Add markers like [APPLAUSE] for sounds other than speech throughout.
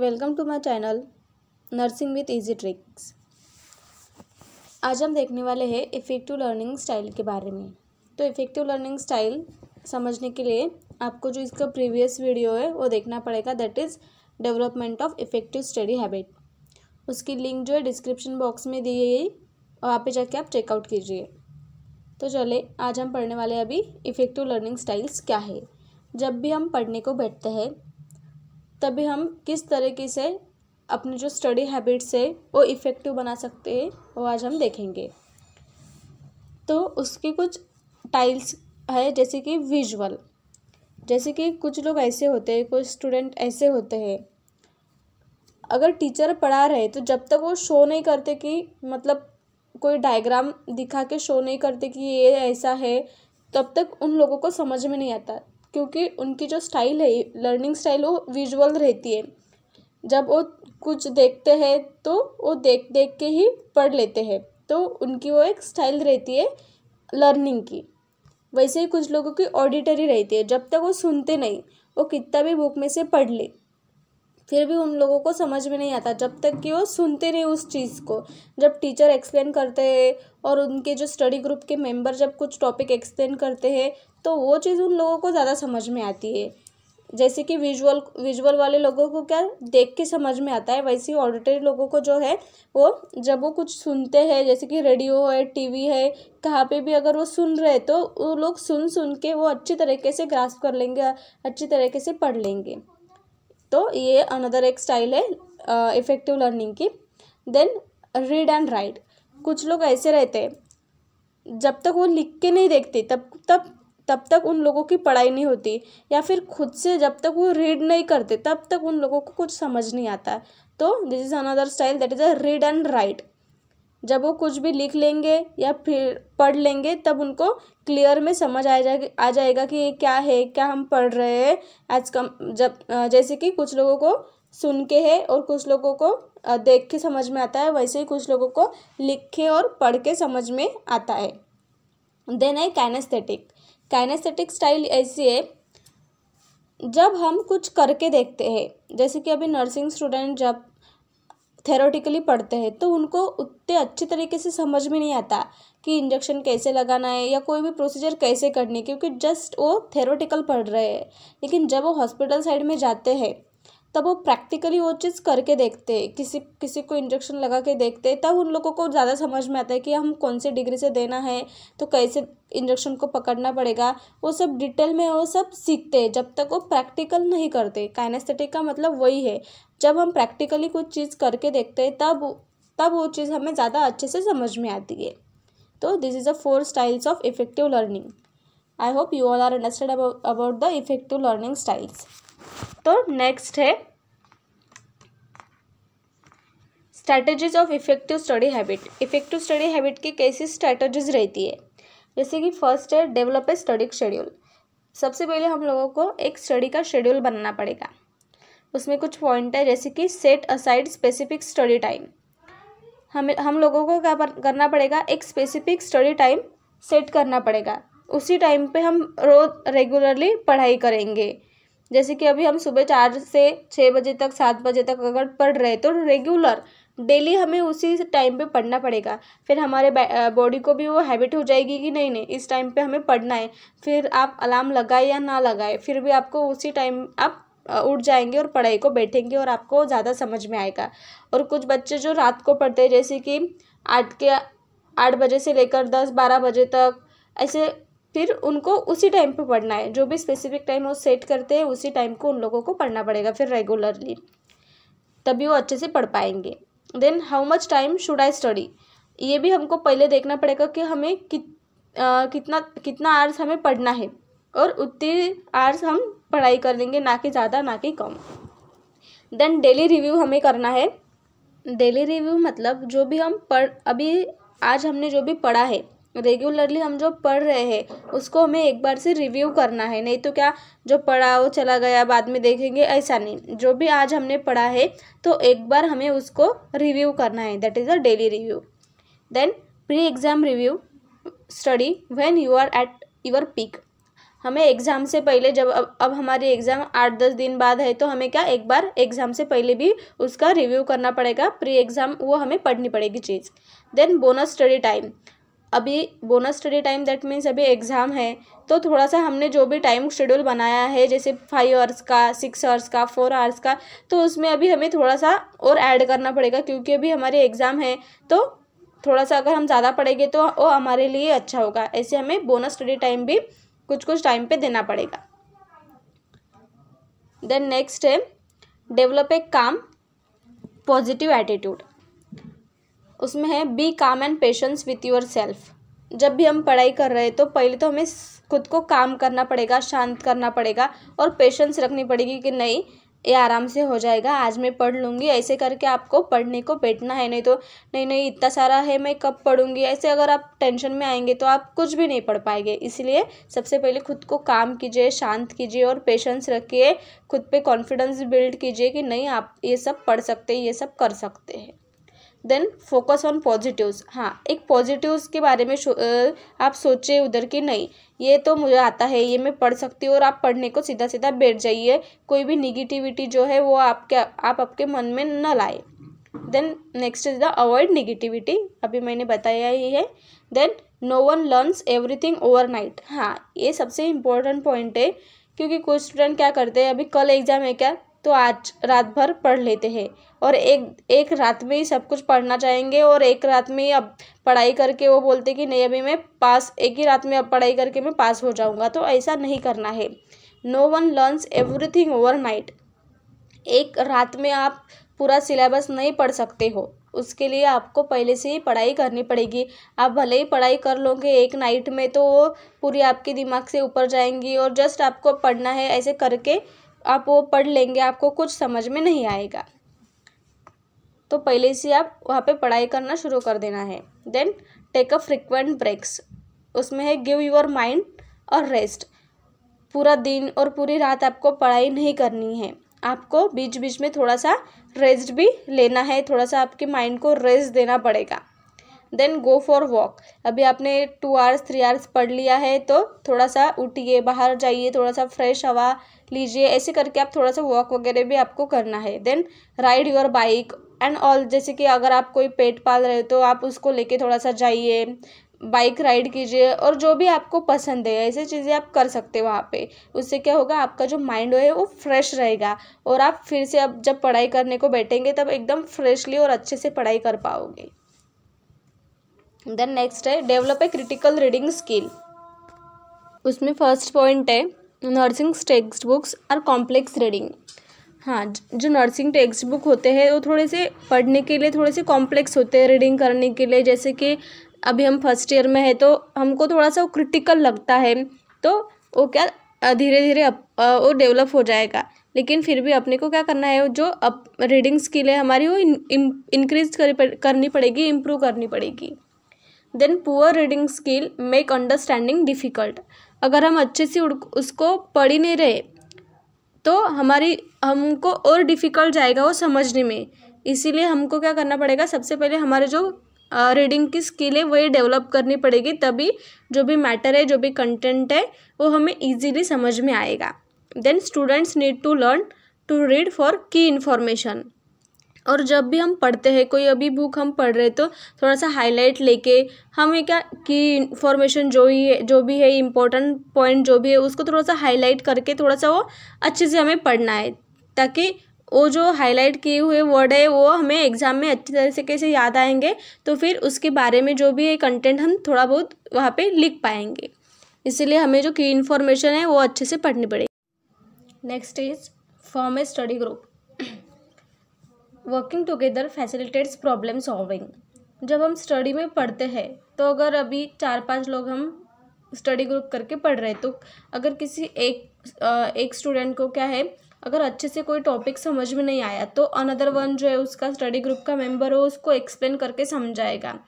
welcome to my channel nursing with easy tricks आज हम देखने वाले हैं इफ़ेक्टिव लर्निंग स्टाइल के बारे में तो इफ़ेक्टिव लर्निंग स्टाइल समझने के लिए आपको जो इसका प्रीवियस वीडियो है वो देखना पड़ेगा that is development of effective study habit उसकी लिंक जो है डिस्क्रिप्शन बॉक्स में दी गई और वहाँ पर जाके आप चेकआउट कीजिए तो चले आज हम पढ़ने वाले अभी इफ़ेक्टिव लर्निंग स्टाइल्स क्या है जब भी हम पढ़ने को बैठते हैं तभी हम किस तरीके से अपने जो स्टडी हैबिट्स है वो इफ़ेक्टिव बना सकते हैं वो आज हम देखेंगे तो उसके कुछ टाइल्स है जैसे कि विजुअल जैसे कि कुछ लोग ऐसे होते हैं कुछ स्टूडेंट ऐसे होते हैं अगर टीचर पढ़ा रहे तो जब तक वो शो नहीं करते कि मतलब कोई डायग्राम दिखा के शो नहीं करते कि ये ऐसा है तब तक उन लोगों को समझ में नहीं आता क्योंकि उनकी जो स्टाइल है लर्निंग स्टाइल वो विजुअल रहती है जब वो कुछ देखते हैं तो वो देख देख के ही पढ़ लेते हैं तो उनकी वो एक स्टाइल रहती है लर्निंग की वैसे ही कुछ लोगों की ऑडिटरी रहती है जब तक वो सुनते नहीं वो कितना भी बुक में से पढ़ ले फिर भी उन लोगों को समझ में नहीं आता जब तक कि वो सुनते नहीं उस चीज़ को जब टीचर एक्सप्लेन करते हैं और उनके जो स्टडी ग्रुप के मेंबर जब कुछ टॉपिक एक्सप्लेन करते हैं तो वो चीज़ उन लोगों को ज़्यादा समझ में आती है जैसे कि विजुअल विजुअल वाले लोगों को क्या देख के समझ में आता है वैसे ही ऑडिटरी लोगों को जो है वो जब वो कुछ सुनते हैं जैसे कि रेडियो है टीवी है कहाँ पे भी अगर वो सुन रहे तो वो लोग सुन सुन के वो अच्छी तरीके से ग्रास्प कर लेंगे अच्छी तरीके से पढ़ लेंगे तो ये अनदर एक स्टाइल है इफ़ेक्टिव uh, लर्निंग की देन रीड एंड राइट कुछ लोग ऐसे रहते हैं जब तक वो लिख के नहीं देखते तब तब तब तक उन लोगों की पढ़ाई नहीं होती या फिर खुद से जब तक वो रीड नहीं करते तब तक उन लोगों को कुछ समझ नहीं आता है तो this is another style that is a read and write जब वो कुछ भी लिख लेंगे या फिर पढ़ लेंगे तब उनको क्लियर में समझ आ जाए आ जाएगा कि ये क्या है क्या हम पढ़ रहे हैं एज कम जब जैसे कि कुछ लोगों को सुन के है और कुछ लोगों को देख के समझ में आता है वैसे ही कुछ लोगों को लिख के और पढ़ के समझ में आता है देन है कैनेस्थेटिक कैनेस्थेटिक स्टाइल ऐसी है जब हम कुछ करके देखते हैं जैसे कि अभी नर्सिंग स्टूडेंट जब थेरोटिकली पढ़ते हैं तो उनको उतने अच्छे तरीके से समझ में नहीं आता कि इंजेक्शन कैसे लगाना है या कोई भी प्रोसीजर कैसे करनी है क्योंकि जस्ट वो थेरोटिकल पढ़ रहे हैं लेकिन जब वो हॉस्पिटल साइड में जाते हैं तब वो प्रैक्टिकली वो चीज़ करके देखते हैं किसी किसी को इंजेक्शन लगा के देखते हैं तब उन लोगों को ज़्यादा समझ में आता है कि हम कौन से डिग्री से देना है तो कैसे इंजेक्शन को पकड़ना पड़ेगा वो सब डिटेल में वो सब सीखते हैं जब तक वो प्रैक्टिकल नहीं करते काइनेस्थेटिक का मतलब वही है जब हम प्रैक्टिकली कुछ चीज़ करके देखते हैं तब तब वो चीज़ हमें ज़्यादा अच्छे से समझ में आती है तो this is a four styles of effective learning I hope you all are understand about the effective learning styles तो नेक्स्ट है strategies of effective study habit effective study habit की कैसी स्ट्रैटेजीज रहती है जैसे कि फर्स्ट है डेवलप ए study schedule सबसे पहले हम लोगों को एक स्टडी का शेड्यूल बनाना पड़ेगा उसमें कुछ पॉइंट है जैसे कि set aside specific study time हमें हम लोगों को क्या करना पड़ेगा एक स्पेसिफिक स्टडी टाइम सेट करना पड़ेगा उसी टाइम पे हम रोज रेगुलरली पढ़ाई करेंगे जैसे कि अभी हम सुबह चार से छः बजे तक सात बजे तक अगर पढ़ रहे तो रेगुलर डेली हमें उसी टाइम पे पढ़ना पड़ेगा फिर हमारे बॉडी को भी वो हैबिट हो जाएगी कि नहीं नहीं इस टाइम पे हमें पढ़ना है फिर आप अलार्म लगाए या ना लगाए फिर भी आपको उसी टाइम आप उठ जाएंगे और पढ़ाई को बैठेंगे और आपको ज़्यादा समझ में आएगा और कुछ बच्चे जो रात को पढ़ते हैं जैसे कि आठ के आठ बजे से लेकर दस बारह बजे तक ऐसे फिर उनको उसी टाइम पे पढ़ना है जो भी स्पेसिफिक टाइम वो सेट करते हैं उसी टाइम को उन लोगों को पढ़ना पड़ेगा फिर रेगुलरली तभी वो अच्छे से पढ़ पाएंगे then how much time should I study ये भी हमको पहले देखना पड़ेगा कि हमें कित आ, कितना कितना आर्स हमें पढ़ना है और उतनी आर्स हम पढ़ाई कर देंगे ना कि ज़्यादा ना कि कम देन डेली रिव्यू हमें करना है डेली रिव्यू मतलब जो भी हम पढ़ अभी आज हमने जो भी पढ़ा है रेगुलरली हम जो पढ़ रहे हैं उसको हमें एक बार से रिव्यू करना है नहीं तो क्या जो पढ़ा वो चला गया बाद में देखेंगे ऐसा नहीं जो भी आज हमने पढ़ा है तो एक बार हमें उसको रिव्यू करना है that is a daily review then pre exam review study when you are at your peak हमें एग्ज़ाम से पहले जब अब अब हमारी एग्ज़ाम आठ दस दिन बाद है तो हमें क्या एक बार एग्ज़ाम से पहले भी उसका रिव्यू करना पड़ेगा प्री एग्ज़ाम वो हमें पढ़नी पड़ेगी चीज़ देन बोनस स्टडी टाइम अभी bonus study time that means अभी एग्ज़ाम है तो थोड़ा सा हमने जो भी टाइम शेड्यूल बनाया है जैसे फाइव आवर्स का सिक्स आवर्स का फोर आवर्स का तो उसमें अभी हमें थोड़ा सा और ऐड करना पड़ेगा क्योंकि अभी हमारे एग्ज़ाम है तो थोड़ा सा अगर हम ज़्यादा पढ़ेंगे तो वो हमारे लिए अच्छा होगा ऐसे हमें बोनस स्टडी टाइम भी कुछ कुछ टाइम पर देना पड़ेगा देन नेक्स्ट है develop a calm positive attitude उसमें है be calm and patience with yourself जब भी हम पढ़ाई कर रहे हैं तो पहले तो हमें खुद को काम करना पड़ेगा शांत करना पड़ेगा और पेशेंस रखनी पड़ेगी कि नहीं ये आराम से हो जाएगा आज मैं पढ़ लूँगी ऐसे करके आपको पढ़ने को बैठना है नहीं तो नहीं नहीं इतना सारा है मैं कब पढ़ूँगी ऐसे अगर आप टेंशन में आएंगे तो आप कुछ भी नहीं पढ़ पाएंगे इसलिए सबसे पहले खुद को काम कीजिए शांत कीजिए और पेशेंस रखिए खुद पे कॉन्फिडेंस बिल्ड कीजिए कि नहीं आप ये सब पढ़ सकते ये सब कर सकते हैं देन फोकस ऑन पॉजिटिव्स हाँ एक पॉजिटिव्स के बारे में आप सोचे उधर कि नहीं ये तो मुझे आता है ये मैं पढ़ सकती हूँ और आप पढ़ने को सीधा सीधा बैठ जाइए कोई भी निगेटिविटी जो है वो आपके आप आपके मन में न लाए then next is the avoid negativity अभी मैंने बताया ही है then no one learns everything night हाँ ये सबसे इम्पोर्टेंट पॉइंट है क्योंकि कुछ स्टूडेंट क्या करते हैं अभी कल एग्ज़ाम है क्या तो आज रात भर पढ़ लेते हैं और एक एक रात में ही सब कुछ पढ़ना चाहेंगे और एक रात में ही अब पढ़ाई करके वो बोलते कि नहीं अभी मैं पास एक ही रात में अब पढ़ाई करके मैं पास हो जाऊँगा तो ऐसा नहीं करना है no one learns everything overnight एक रात में आप पूरा सिलेबस नहीं पढ़ सकते हो उसके लिए आपको पहले से ही पढ़ाई करनी पड़ेगी आप भले ही पढ़ाई कर लोगे एक नाइट में तो वो पूरी आपके दिमाग से ऊपर जाएंगी और जस्ट आपको पढ़ना है ऐसे करके आप वो पढ़ लेंगे आपको कुछ समझ में नहीं आएगा तो पहले से आप वहाँ पे पढ़ाई करना शुरू कर देना है then take a frequent breaks उसमें है गिव योर माइंड और रेस्ट पूरा दिन और पूरी रात आपको पढ़ाई नहीं करनी है आपको बीच बीच में थोड़ा सा रेस्ट भी लेना है थोड़ा सा आपके माइंड को रेस्ट देना पड़ेगा देन गो फॉर वॉक अभी आपने टू आवर्स थ्री आवर्स पढ़ लिया है तो थोड़ा सा उठिए बाहर जाइए थोड़ा सा फ्रेश हवा लीजिए ऐसे करके आप थोड़ा सा वॉक वगैरह भी आपको करना है then ride your bike and all जैसे कि अगर आप कोई पेट पाल रहे हो तो आप उसको लेके थोड़ा सा जाइए बाइक राइड कीजिए और जो भी आपको पसंद है ऐसी चीज़ें आप कर सकते हो वहाँ पे उससे क्या होगा आपका जो माइंड है वो फ्रेश रहेगा और आप फिर से अब जब पढ़ाई करने को बैठेंगे तब एकदम फ्रेशली और अच्छे से पढ़ाई कर पाओगे देन नेक्स्ट है develop a critical reading skill उसमें फर्स्ट पॉइंट है नर्सिंग टेक्स्ट बुक्स और कॉम्प्लेक्स रीडिंग हाँ जो नर्सिंग टेक्स्ट बुक होते हैं वो थोड़े से पढ़ने के लिए थोड़े से कॉम्प्लेक्स होते हैं रीडिंग करने के लिए जैसे कि अभी हम फर्स्ट ईयर में है तो हमको थोड़ा सा वो क्रिटिकल लगता है तो वो क्या धीरे धीरे वो डेवलप हो जाएगा लेकिन फिर भी अपने को क्या करना है जो अप रीडिंग स्किल है हमारी वो इंक्रीज करनी पड़ेगी इम्प्रूव करनी पड़ेगी then poor reading skill make understanding difficult अगर हम अच्छे से उसको पढ़ ही नहीं रहे तो हमारी हमको और डिफ़िकल्ट जाएगा वो समझने में इसीलिए हमको क्या करना पड़ेगा सबसे पहले हमारे जो रीडिंग की स्किल है वही डेवलप करनी पड़ेगी तभी जो भी मैटर है जो भी कंटेंट है वो हमें इजीली समझ में आएगा then students need to learn to read for key information और जब भी हम पढ़ते हैं कोई अभी बुक हम पढ़ रहे तो थोड़ा सा हाईलाइट लेके हमें क्या कि इन्फॉर्मेशन जो ही है जो भी है इम्पोर्टेंट पॉइंट जो भी है उसको थोड़ा सा हाईलाइट करके थोड़ा सा वो अच्छे से हमें पढ़ना है ताकि वो जो हाईलाइट किए हुए वर्ड है वो हमें एग्ज़ाम में अच्छी तरीके से याद आएंगे तो फिर उसके बारे में जो भी है कंटेंट हम थोड़ा बहुत वहाँ पे लिख पाएंगे इसीलिए हमें जो की इन्फॉर्मेशन है वो अच्छे से पढ़नी पड़ेगी next is form a study group working together facilitates problem solving जब हम स्टडी में पढ़ते हैं तो अगर अभी चार पांच लोग हम स्टडी ग्रुप करके पढ़ रहे तो अगर किसी एक एक स्टूडेंट को क्या है अगर अच्छे से कोई टॉपिक समझ में नहीं आया तो अनदर वन जो है उसका स्टडी ग्रुप का मेंबर हो उसको एक्सप्लेन करके समझाएगा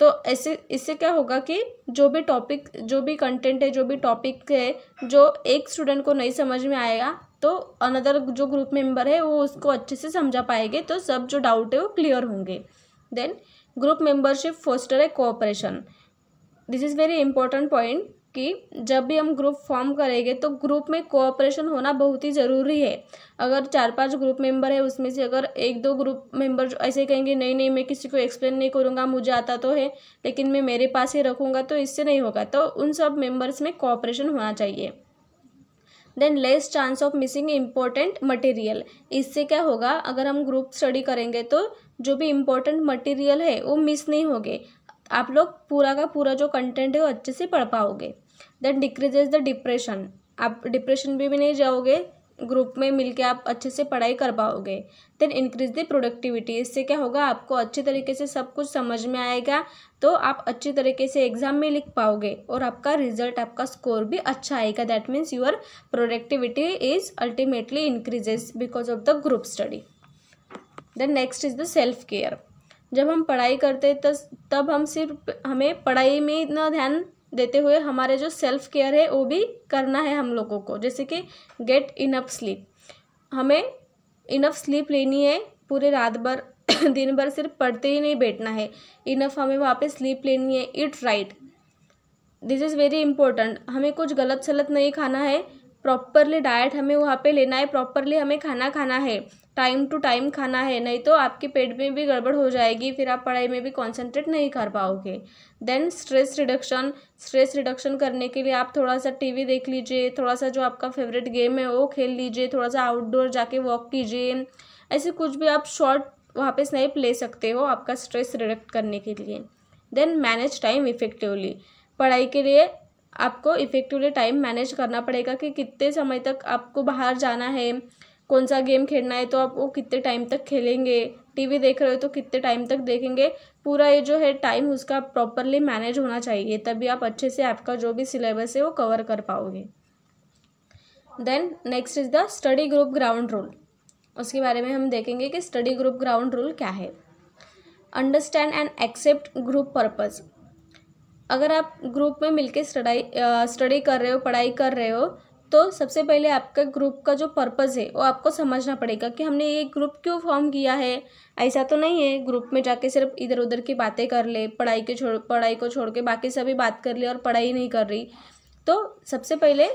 तो ऐसे इससे क्या होगा कि जो भी टॉपिक जो भी कंटेंट है जो भी टॉपिक है जो एक स्टूडेंट को नहीं समझ में आएगा तो अनदर जो ग्रुप मेंबर है वो उसको अच्छे से समझा पाएंगे तो सब जो डाउट है वो क्लियर होंगे देन ग्रुप मेंबरशिप फोस्टर है cooperation this is very important point कि जब भी हम ग्रुप फॉर्म करेंगे तो ग्रुप में कोऑपरेशन होना बहुत ही ज़रूरी है अगर चार पांच ग्रुप मेंबर है उसमें से अगर एक दो ग्रुप मेंबर ऐसे कहेंगे नहीं नहीं मैं किसी को एक्सप्लेन नहीं करूँगा मुझे आता तो है लेकिन मैं मेरे पास ही रखूँगा तो इससे नहीं होगा तो उन सब मेंबर्स में कोऑपरेशन होना चाहिए then less chance of missing important material इससे क्या होगा अगर हम ग्रुप स्टडी करेंगे तो जो भी इम्पोर्टेंट मटेरियल है वो मिस नहीं होगे आप लोग पूरा का पूरा जो कंटेंट है वो अच्छे से पढ़ पाओगे देन डिक्रीजेज द डिप्रेशन आप डिप्रेशन भी, भी नहीं जाओगे ग्रुप में मिलके आप अच्छे से पढ़ाई कर पाओगे देन इंक्रीज द प्रोडक्टिविटी इससे क्या होगा आपको अच्छे तरीके से सब कुछ समझ में आएगा तो आप अच्छे तरीके से एग्ज़ाम में लिख पाओगे और आपका रिजल्ट आपका स्कोर भी अच्छा आएगा that means your productivity is ultimately increases because of the group study then next is the self care जब हम पढ़ाई करते हैं तब हम सिर्फ हमें पढ़ाई में इतना ध्यान देते हुए हमारे जो सेल्फ़ केयर है वो भी करना है हम लोगों को जैसे कि गेट इनफ स्लीप हमें इनफ स्लीप लेनी है पूरे रात भर [CLEARS THROAT] दिन भर सिर्फ पढ़ते ही नहीं बैठना है इनफ हमें वहाँ पे स्लीप लेनी है it right this is very important हमें कुछ गलत सलत नहीं खाना है प्रॉपरली डाइट हमें वहाँ पे लेना है प्रॉपरली हमें खाना खाना है टाइम टू टाइम खाना है नहीं तो आपके पेट में भी गड़बड़ हो जाएगी फिर आप पढ़ाई में भी कॉन्सेंट्रेट नहीं कर पाओगे then stress reduction stress reduction करने के लिए आप थोड़ा सा टीवी देख लीजिए थोड़ा सा जो आपका फेवरेट गेम है वो खेल लीजिए थोड़ा सा आउटडोर जाके वॉक कीजिए ऐसे कुछ भी आप शॉर्ट वहाँ पे स्नैप ले सकते हो आपका स्ट्रेस रिडक्ट करने के लिए देन मैनेज टाइम इफ़ेक्टिवली पढ़ाई के लिए आपको इफ़ेक्टिवली टाइम मैनेज करना पड़ेगा कि कितने समय तक आपको बाहर जाना है कौन सा गेम खेलना है तो आप वो कितने टाइम तक खेलेंगे टीवी देख रहे हो तो कितने टाइम तक देखेंगे पूरा ये जो है टाइम उसका प्रॉपरली मैनेज होना चाहिए तभी आप अच्छे से आपका जो भी सिलेबस है वो कवर कर पाओगे then next is the study group ground rule उसके बारे में हम देखेंगे कि स्टडी ग्रुप ग्राउंड रूल क्या है understand and accept group purpose अगर आप ग्रुप में मिलके स्टडाई स्टडी कर रहे हो पढ़ाई कर रहे हो तो सबसे पहले आपका ग्रुप का जो पर्पज़ है वो आपको समझना पड़ेगा कि हमने ये ग्रुप क्यों फॉर्म किया है ऐसा तो नहीं है ग्रुप में जाके सिर्फ इधर उधर की बातें कर ले पढ़ाई के छोड़ पढ़ाई को छोड़ के बाकी सभी बात कर ले और पढ़ाई नहीं कर रही तो सबसे पहले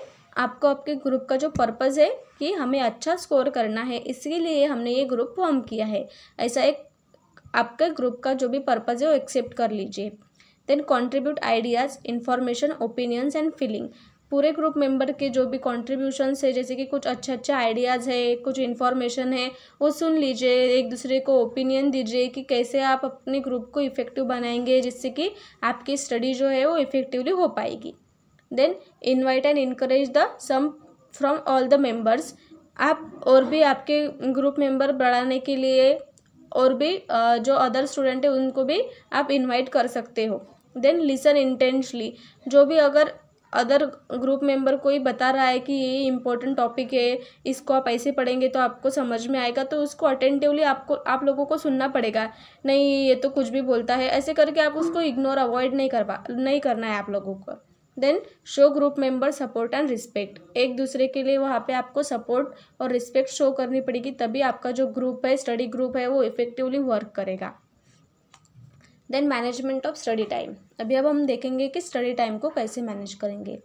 आपको आपके ग्रुप का जो पर्पज़ है कि हमें अच्छा स्कोर करना है इसके लिए हमने ये ग्रुप फॉर्म किया है ऐसा एक आपके ग्रुप का जो भी पर्पज़ है वो एक्सेप्ट कर लीजिए then contribute ideas information opinions and feeling पूरे ग्रुप मेंबर के जो भी कॉन्ट्रीब्यूशंस है जैसे कि कुछ अच्छे अच्छे आइडियाज़ है कुछ इन्फॉर्मेशन है वो सुन लीजिए एक दूसरे को ओपिनियन दीजिए कि कैसे आप अपने ग्रुप को इफ़ेक्टिव बनाएंगे जिससे कि आपकी स्टडी जो है वो इफ़ेक्टिवली हो पाएगी then invite and increase the sum from all the members आप और भी आपके ग्रुप मेंबर बढ़ाने के लिए और भी जो अदर स्टूडेंट है उनको भी आप इनवाइट कर सकते हो देन लिसन इंटेंशली जो भी अगर अदर ग्रुप मेंबर कोई बता रहा है कि ये इम्पोर्टेंट टॉपिक है इसको आप ऐसे पढ़ेंगे तो आपको समझ में आएगा तो उसको अटेंटिवली आपको आप लोगों को सुनना पड़ेगा नहीं ये तो कुछ भी बोलता है ऐसे करके आप उसको इग्नोर अवॉइड नहीं कर पा नहीं करना है आप लोगों को then show group member support and respect एक दूसरे के लिए वहाँ पे आपको सपोर्ट और रिस्पेक्ट शो करनी पड़ेगी तभी आपका जो ग्रुप है स्टडी ग्रुप है वो इफेक्टिवली वर्क करेगा then management of study time अभी अब हम देखेंगे कि स्टडी टाइम को कैसे मैनेज करेंगे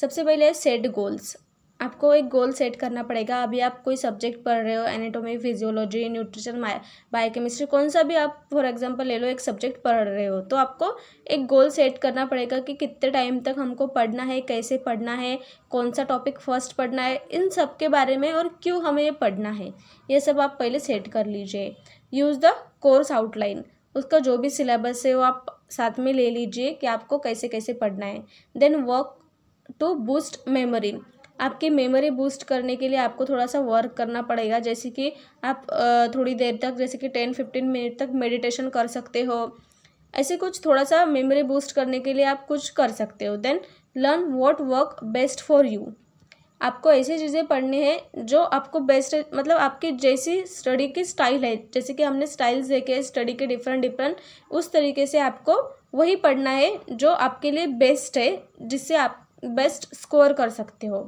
सबसे पहले है सेट गोल्स आपको एक गोल सेट करना पड़ेगा अभी आप कोई सब्जेक्ट पढ़ रहे हो एनाटॉमी फिजियोलॉजी न्यूट्रिशन बायोकेमिस्ट्री कौन सा भी आप फॉर एग्जांपल ले लो एक सब्जेक्ट पढ़ रहे हो तो आपको एक गोल सेट करना पड़ेगा कि कितने टाइम तक हमको पढ़ना है कैसे पढ़ना है कौन सा टॉपिक फर्स्ट पढ़ना है इन सब के बारे में और क्यों हमें ये पढ़ना है ये सब आप पहले सेट कर लीजिए यूज़ द कोर्स आउटलाइन उसका जो भी सिलेबस है वो आप साथ में ले लीजिए कि आपको कैसे कैसे पढ़ना है then work to boost memory आपकी मेमोरी बूस्ट करने के लिए आपको थोड़ा सा वर्क करना पड़ेगा जैसे कि आप थोड़ी देर तक जैसे कि टेन फिफ्टीन मिनट तक मेडिटेशन कर सकते हो ऐसे कुछ थोड़ा सा मेमोरी बूस्ट करने के लिए आप कुछ कर सकते हो then learn what work best for you आपको ऐसी चीज़ें पढ़नी है जो आपको बेस्ट मतलब आपकी जैसी स्टडी की स्टाइल है जैसे कि हमने स्टाइल्स देखे स्टडी के डिफरेंट डिफरेंट उस तरीके से आपको वही पढ़ना है जो आपके लिए बेस्ट है जिससे आप बेस्ट स्कोर कर सकते हो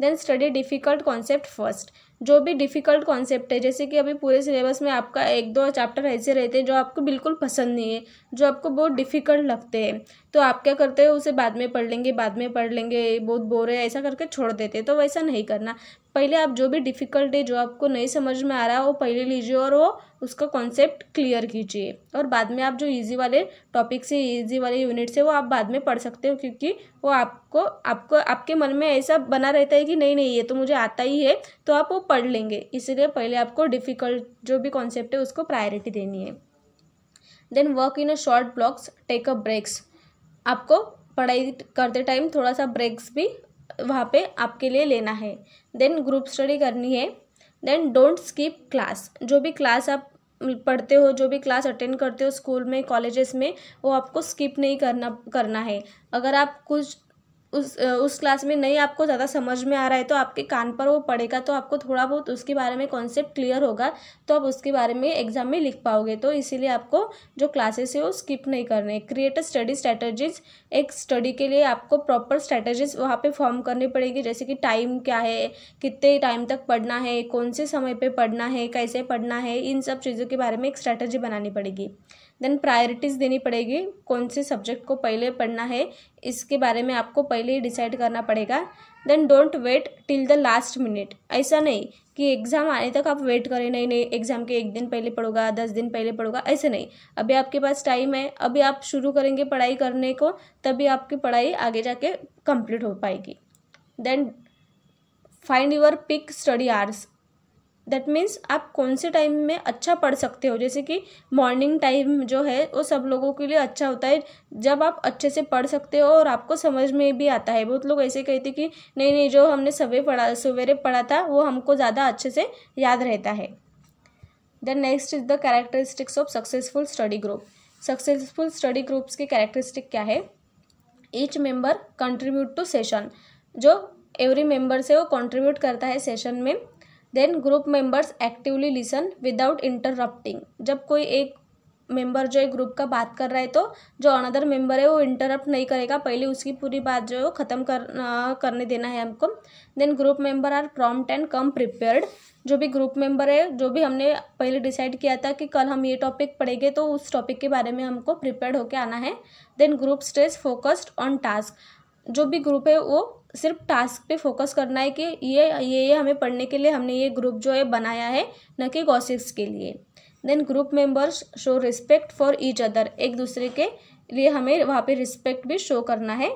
then study difficult concept first जो भी डिफ़िकल्ट कॉन्सेप्ट है जैसे कि अभी पूरे सिलेबस में आपका एक दो चैप्टर ऐसे रहते हैं जो आपको बिल्कुल पसंद नहीं है जो आपको बहुत डिफ़िकल्ट लगते हैं तो आप क्या करते हो उसे बाद में पढ़ लेंगे बाद में पढ़ लेंगे बहुत बोर है ऐसा करके छोड़ देते हैं तो वैसा नहीं करना पहले आप जो भी डिफ़िकल्ट है जो आपको नहीं समझ में आ रहा है वो पहले लीजिए और वो उसका कॉन्सेप्ट क्लियर कीजिए और बाद में आप जो इजी वाले टॉपिक से इजी वाले यूनिट से वो आप बाद में पढ़ सकते हो क्योंकि वो आपको आपको आपके मन में ऐसा बना रहता है कि नहीं नहीं ये तो मुझे आता ही है तो आप वो पढ़ लेंगे इसीलिए पहले आपको डिफ़िकल्ट जो भी कॉन्सेप्ट है उसको प्रायोरिटी देनी है then work in a short blocks take a breaks आपको पढ़ाई करते टाइम थोड़ा सा ब्रेक्स भी वहाँ पे आपके लिए लेना है देन ग्रुप स्टडी करनी है देन डोंट स्किप क्लास जो भी क्लास आप पढ़ते हो जो भी क्लास अटेंड करते हो स्कूल में कॉलेजेस में वो आपको स्किप नहीं करना करना है अगर आप कुछ उस उस क्लास में नहीं आपको ज़्यादा समझ में आ रहा है तो आपके कान पर वो पड़ेगा तो आपको थोड़ा बहुत उसके बारे में कॉन्सेप्ट क्लियर होगा तो आप उसके बारे में एग्जाम में लिख पाओगे तो इसीलिए आपको जो क्लासेस है वो स्किप नहीं करने क्रिएट स्टडी स्ट्रैटेजीज एक स्टडी के लिए आपको प्रॉपर स्ट्रैटेजीज वहाँ पर फॉर्म करनी पड़ेगी जैसे कि टाइम क्या है कितने टाइम तक पढ़ना है कौन से समय पर पढ़ना है कैसे पढ़ना है इन सब चीज़ों के बारे में एक स्ट्रैटेजी बनानी पड़ेगी देन प्रायोरिटीज़ देनी पड़ेगी कौन से सब्जेक्ट को पहले पढ़ना है इसके बारे में आपको पहले ही डिसाइड करना पड़ेगा then don't wait till the last minute ऐसा नहीं कि एग्ज़ाम आने तक आप वेट करें नहीं नहीं एग्ज़ाम के एक दिन पहले पढ़ोगा दस दिन पहले पढ़ोगा ऐसे नहीं अभी आपके पास टाइम है अभी आप शुरू करेंगे पढ़ाई करने को तभी आपकी पढ़ाई आगे जाके कंप्लीट हो पाएगी then find your peak study hours that means आप कौन से टाइम में अच्छा पढ़ सकते हो जैसे कि मॉर्निंग टाइम जो है वो सब लोगों के लिए अच्छा होता है जब आप अच्छे से पढ़ सकते हो और आपको समझ में भी आता है बहुत लोग ऐसे कहते कि नहीं नहीं जो हमने सवेरे पढ़ा सवेरे पढ़ा था वो हमको ज़्यादा अच्छे से याद रहता है then next is the characteristics of successful study group successful study groups की कैरेक्टरिस्टिक क्या है each member contribute to session जो एवरी मेंबर से वो कंट्रीब्यूट करता है सेशन में then group members actively listen without interrupting जब कोई एक मेंबर जो है ग्रुप का बात कर रहा है तो जो अनदर मेंबर है वो इंटरप्ट नहीं करेगा पहले उसकी पूरी बात जो है वो ख़त्म कर आ, करने देना है हमको then group member are prompt and come prepared जो भी ग्रुप मेंबर है जो भी हमने पहले डिसाइड किया था कि कल हम ये टॉपिक पढ़ेंगे तो उस टॉपिक के बारे में हमको प्रिपेयर्ड होकर आना है then group stays focused on task जो भी ग्रुप है वो सिर्फ टास्क पे फोकस करना है कि ये ये ये हमें पढ़ने के लिए हमने ये ग्रुप जो है बनाया है न कि गॉसिप्स के लिए then group members show respect for each other एक दूसरे के लिए हमें वहाँ पे रिस्पेक्ट भी शो करना है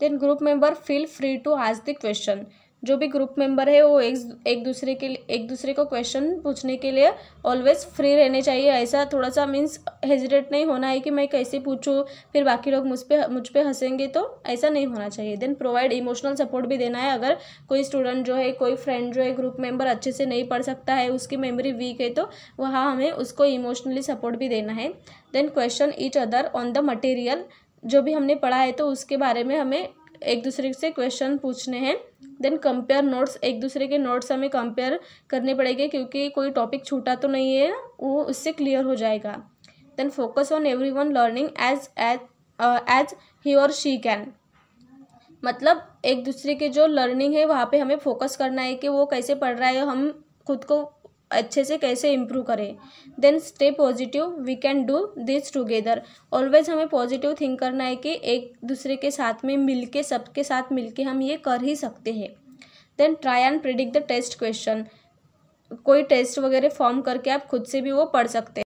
then group member feel free to ask the question जो भी ग्रुप मेंबर है वो एक एक दूसरे के लिए एक दूसरे को क्वेश्चन पूछने के लिए ऑलवेज फ्री रहने चाहिए ऐसा थोड़ा सा मीन्स हेजिटेट नहीं होना है कि मैं कैसे पूछूँ फिर बाकी लोग मुझ पर मुझ पर हंसेंगे तो ऐसा नहीं होना चाहिए देन प्रोवाइड इमोशनल सपोर्ट भी देना है अगर कोई स्टूडेंट जो है कोई फ्रेंड जो है ग्रुप मेंबर अच्छे से नहीं पढ़ सकता है उसकी मेमोरी वीक है तो वहाँ हमें उसको इमोशनली सपोर्ट भी देना है then question each other on the material जो भी हमने पढ़ा है तो उसके बारे में हमें एक दूसरे से क्वेश्चन पूछने हैं देन कंपेयर नोट्स एक दूसरे के नोट्स हमें कंपेयर करने पड़ेंगे क्योंकि कोई टॉपिक छूटा तो नहीं है वो उससे क्लियर हो जाएगा then focus on every one learning as as as he or she can मतलब एक दूसरे के जो लर्निंग है वहाँ पे हमें फोकस करना है कि वो कैसे पढ़ रहा है हम खुद को अच्छे से कैसे इम्प्रूव करें then stay positive we can do this together always हमें पॉजिटिव थिंक करना है कि एक दूसरे के साथ में मिल के सबके साथ मिल के हम ये कर ही सकते हैं then try and predict the test question कोई टेस्ट वगैरह फॉर्म करके आप खुद से भी वो पढ़ सकते हैं